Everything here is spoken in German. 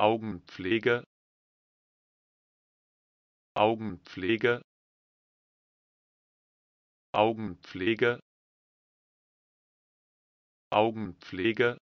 augenpflege augenpflege augenpflege augenpflege